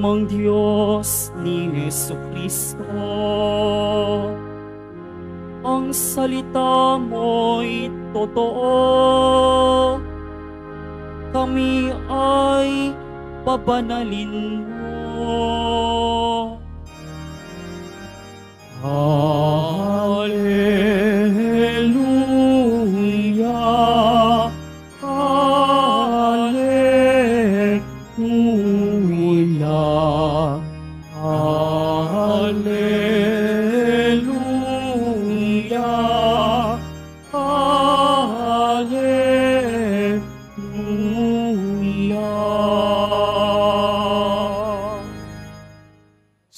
mong Diyos ni Yesu Kristo. Ang salita mo'y totoo, kami ay pabanalin mo. Amen.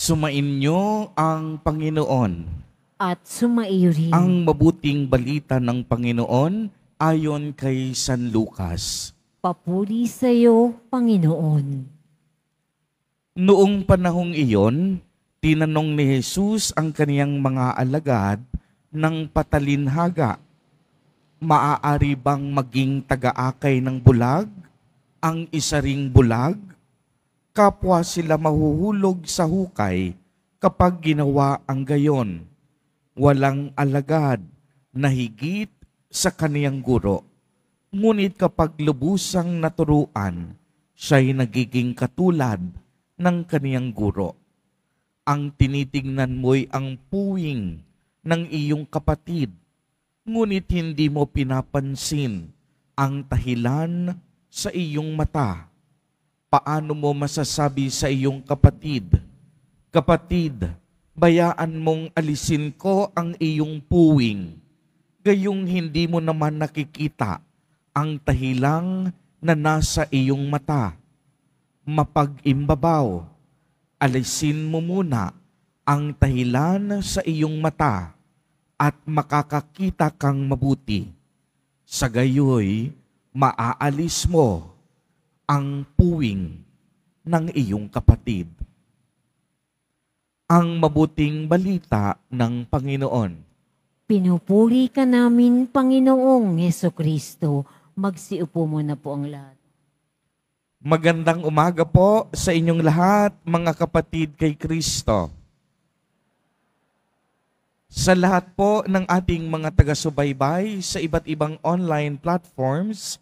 Sumainyo ang Panginoon. At sumaiyo rin. Ang mabuting balita ng Panginoon ayon kay San Lucas. Papuri sa iyo, Panginoon. Noong panahong iyon, tinanong ni Jesus ang kaniyang mga alagad ng patalinhaga. Maaari bang maging tagaakay ng bulag ang isa ring bulag? kapwa sila mahuhulog sa hukay kapag ginawa ang gayon. Walang alagad na higit sa kaniyang guro. Ngunit kapag lubusang naturuan, siya'y nagiging katulad ng kaniyang guro. Ang tinitingnan mo'y ang puwing ng iyong kapatid, ngunit hindi mo pinapansin ang tahilan sa iyong mata paano mo masasabi sa iyong kapatid, Kapatid, bayaan mong alisin ko ang iyong puwing, gayong hindi mo naman nakikita ang tahilang na nasa iyong mata. Mapag-imbabaw, alisin mo muna ang tahilan sa iyong mata at makakakita kang mabuti. Sa gayoy, maaalis mo ang puwing ng iyong kapatid. Ang mabuting balita ng Panginoon. Pinupuri ka namin, Panginoong Heso Kristo. Magsiupo muna po ang lahat. Magandang umaga po sa inyong lahat, mga kapatid kay Kristo. Sa lahat po ng ating mga taga-subaybay sa iba't ibang online platforms,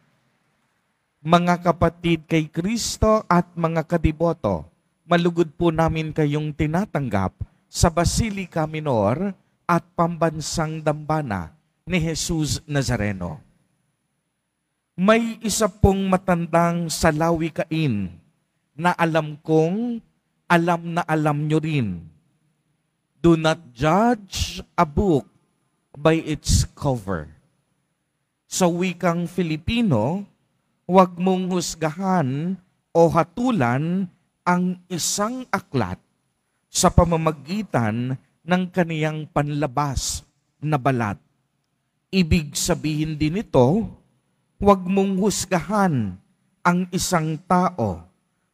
mga kapatid kay Kristo at mga kadiboto, malugod po namin kayong tinatanggap sa Basilica Minor at Pambansang Dambana ni Jesus Nazareno. May isa pong matandang salawikain na alam kong alam na alam nyo rin. Do not judge a book by its cover. Sa wikang Filipino, huwag mong husgahan o hatulan ang isang aklat sa pamamagitan ng kaniyang panlabas na balat. Ibig sabihin din ito, huwag mong husgahan ang isang tao,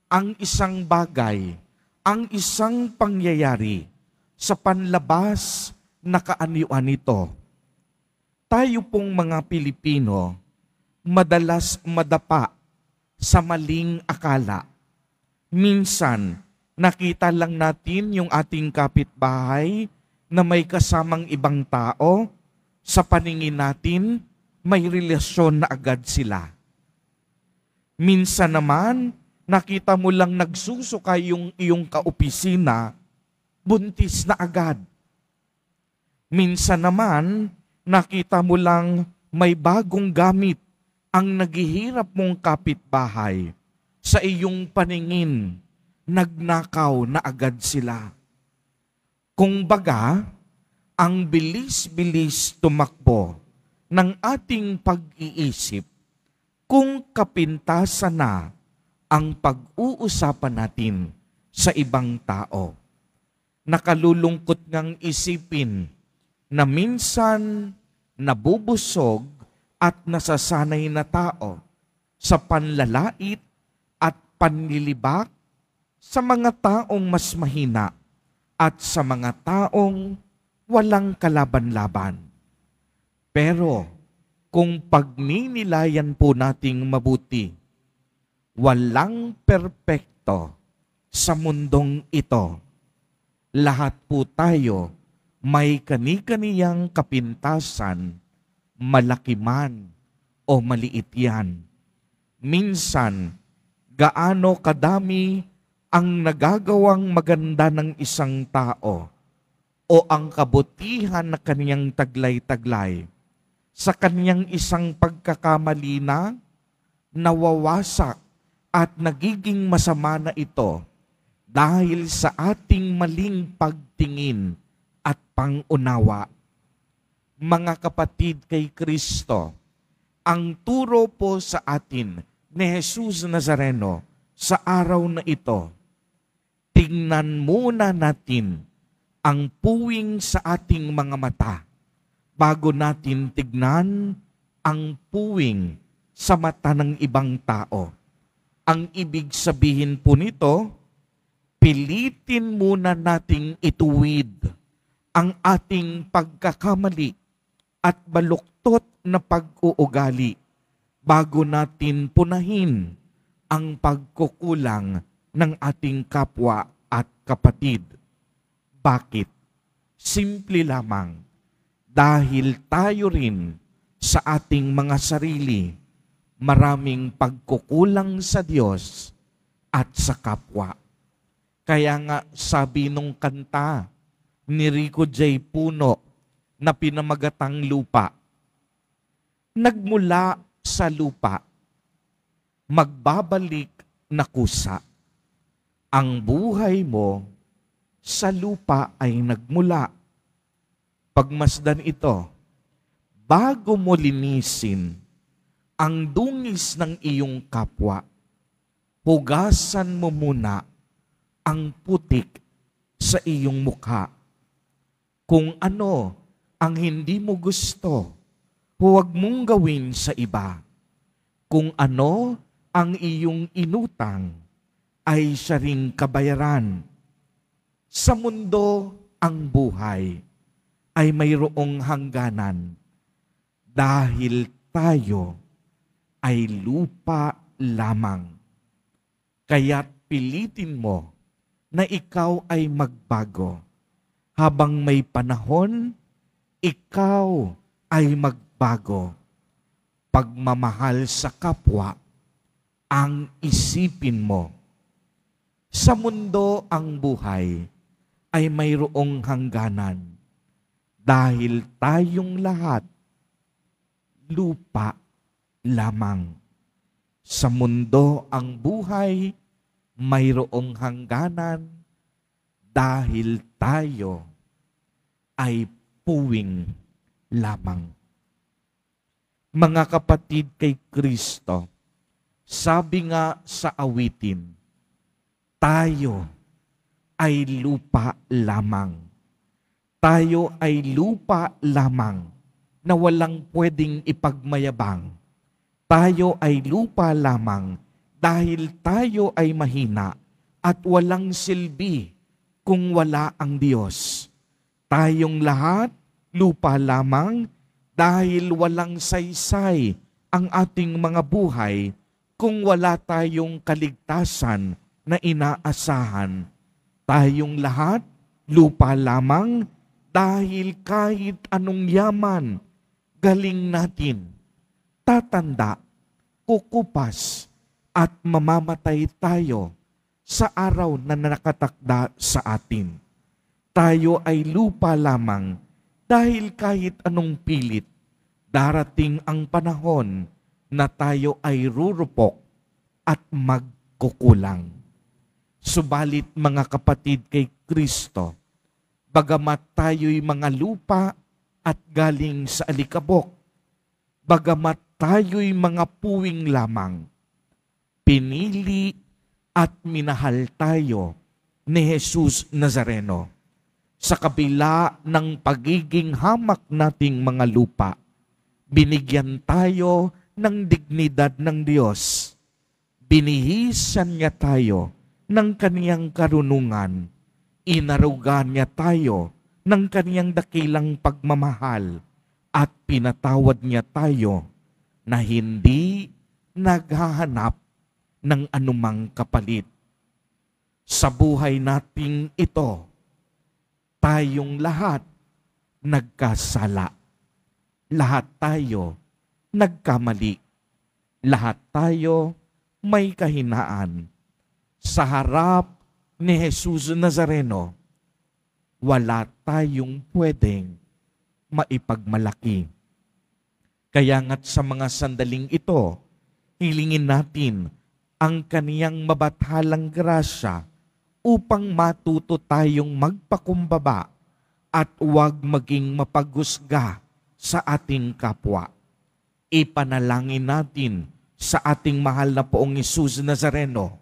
ang isang bagay, ang isang pangyayari sa panlabas na kaanyuan nito. Tayo pong mga Pilipino, madalas madapa sa maling akala. Minsan, nakita lang natin yung ating kapitbahay na may kasamang ibang tao, sa paningin natin, may relasyon na agad sila. Minsan naman, nakita mo lang nagsusuka yung iyong kaopisina, buntis na agad. Minsan naman, nakita mo lang may bagong gamit ang naghihirap mong kapitbahay sa iyong paningin, nagnakaw na agad sila. Kung baga, ang bilis-bilis tumakbo ng ating pag-iisip kung kapintasa na ang pag-uusapan natin sa ibang tao. Nakalulungkot ngang isipin na minsan nabubusog at nasasanay na tao sa panlalait at panlilibak sa mga taong mas mahina at sa mga taong walang kalaban-laban. Pero kung pagninilayan po nating mabuti, walang perpekto sa mundong ito. Lahat po tayo may kani-kaniyang kapintasan malaki man o maliit yan. Minsan, gaano kadami ang nagagawang maganda ng isang tao o ang kabutihan na kaniyang taglay-taglay sa kaniyang isang pagkakamali na nawawasak at nagiging masama na ito dahil sa ating maling pagtingin at pangunawa mga kapatid kay Kristo, ang turo po sa atin ni Jesus Nazareno sa araw na ito, tingnan muna natin ang puwing sa ating mga mata bago natin tignan ang puwing sa mata ng ibang tao. Ang ibig sabihin po nito, pilitin muna nating ituwid ang ating pagkakamali at baluktot na pag-uugali bago natin punahin ang pagkukulang ng ating kapwa at kapatid. Bakit? Simple lamang dahil tayo rin sa ating mga sarili maraming pagkukulang sa Diyos at sa kapwa. Kaya nga sabi nung kanta ni Rico J. Puno, na pinamagatang lupa. Nagmula sa lupa, magbabalik na kusa. Ang buhay mo sa lupa ay nagmula. Pagmasdan ito, bago mo linisin ang dungis ng iyong kapwa, hugasan mo muna ang putik sa iyong mukha. Kung ano ang hindi mo gusto, huwag mong gawin sa iba. Kung ano ang iyong inutang, ay siya ring kabayaran. Sa mundo, ang buhay ay mayroong hangganan dahil tayo ay lupa lamang. Kaya't pilitin mo na ikaw ay magbago habang may panahon ikaw ay magbago. Pagmamahal sa kapwa ang isipin mo. Sa mundo ang buhay ay mayroong hangganan dahil tayong lahat lupa lamang. Sa mundo ang buhay mayroong hangganan dahil tayo ay puwing lamang. Mga kapatid kay Kristo, sabi nga sa awitin, tayo ay lupa lamang. Tayo ay lupa lamang na walang pwedeng ipagmayabang. Tayo ay lupa lamang dahil tayo ay mahina at walang silbi kung wala ang Diyos. Tayong lahat lupa lamang dahil walang saysay ang ating mga buhay kung wala tayong kaligtasan na inaasahan. Tayong lahat, lupa lamang, dahil kahit anong yaman, galing natin, tatanda, kukupas, at mamamatay tayo sa araw na nakatakda sa atin. Tayo ay lupa lamang, dahil kahit anong pilit, darating ang panahon na tayo ay rurupok at magkukulang. Subalit mga kapatid kay Kristo, bagamat tayo'y mga lupa at galing sa alikabok, bagamat tayo'y mga puwing lamang, pinili at minahal tayo ni Jesus Nazareno sa kabila ng pagiging hamak nating mga lupa, binigyan tayo ng dignidad ng Diyos. Binihisan niya tayo ng kaniyang karunungan. Inarugan niya tayo ng kaniyang dakilang pagmamahal at pinatawad niya tayo na hindi naghahanap ng anumang kapalit. Sa buhay nating ito, tayong lahat nagkasala. Lahat tayo nagkamali. Lahat tayo may kahinaan. Sa harap ni Jesus Nazareno, wala tayong pwedeng maipagmalaki. Kaya nga't sa mga sandaling ito, hilingin natin ang kaniyang mabathalang grasya upang matuto tayong magpakumbaba at huwag maging mapagusga sa ating kapwa. Ipanalangin natin sa ating mahal na poong Isus Nazareno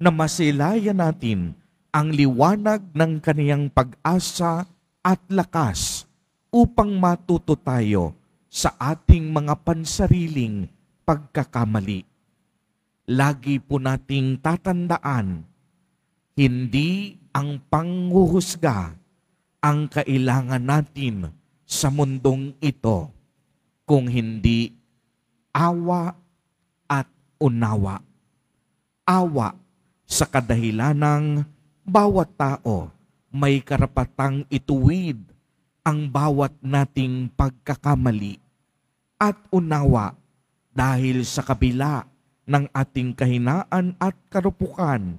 na masilayan natin ang liwanag ng kaniyang pag-asa at lakas upang matuto tayo sa ating mga pansariling pagkakamali. Lagi po nating tatandaan hindi ang panghuhusga ang kailangan natin sa mundong ito kung hindi awa at unawa. Awa sa ng bawat tao may karapatang ituwid ang bawat nating pagkakamali at unawa dahil sa kabila ng ating kahinaan at karupukan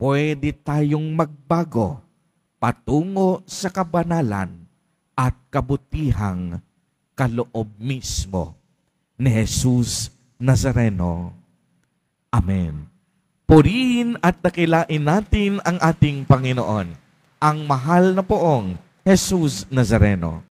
pwede tayong magbago patungo sa kabanalan at kabutihang kaloob mismo ni Jesus Nazareno. Amen. Purihin at dakilain natin ang ating Panginoon, ang mahal na poong Jesus Nazareno.